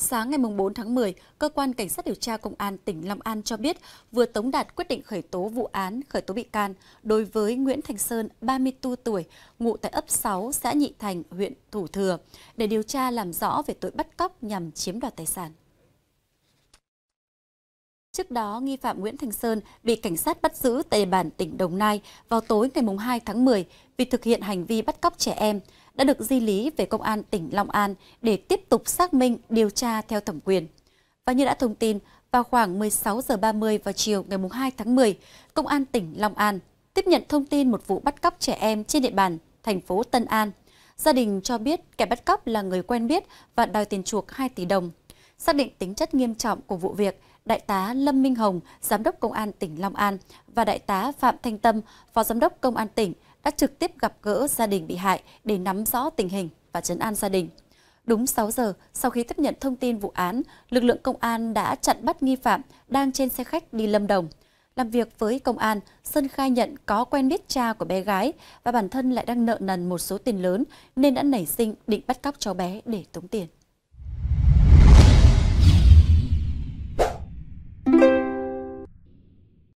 Sáng ngày 4 tháng 10, Cơ quan Cảnh sát điều tra Công an tỉnh Long An cho biết vừa tống đạt quyết định khởi tố vụ án, khởi tố bị can đối với Nguyễn Thành Sơn, 34 tuổi, ngụ tại ấp 6, xã Nhị Thành, huyện Thủ Thừa, để điều tra làm rõ về tội bắt cóc nhằm chiếm đoạt tài sản. Trước đó, nghi phạm Nguyễn Thành Sơn bị cảnh sát bắt giữ tại địa bàn tỉnh Đồng Nai vào tối ngày 2 tháng 10 vì thực hiện hành vi bắt cóc trẻ em đã được di lý về Công an tỉnh Long An để tiếp tục xác minh điều tra theo thẩm quyền. Và như đã thông tin, vào khoảng 16 giờ 30 vào chiều ngày 2 tháng 10, Công an tỉnh Long An tiếp nhận thông tin một vụ bắt cóc trẻ em trên địa bàn thành phố Tân An. Gia đình cho biết kẻ bắt cóc là người quen biết và đòi tiền chuộc 2 tỷ đồng. Xác định tính chất nghiêm trọng của vụ việc, Đại tá Lâm Minh Hồng, Giám đốc Công an tỉnh Long An và Đại tá Phạm Thanh Tâm, Phó Giám đốc Công an tỉnh đã trực tiếp gặp gỡ gia đình bị hại để nắm rõ tình hình và chấn an gia đình. Đúng 6 giờ sau khi tiếp nhận thông tin vụ án, lực lượng công an đã chặn bắt nghi phạm đang trên xe khách đi Lâm Đồng. Làm việc với công an, Sơn khai nhận có quen biết cha của bé gái và bản thân lại đang nợ nần một số tiền lớn nên đã nảy sinh định bắt cóc cháu bé để tống tiền.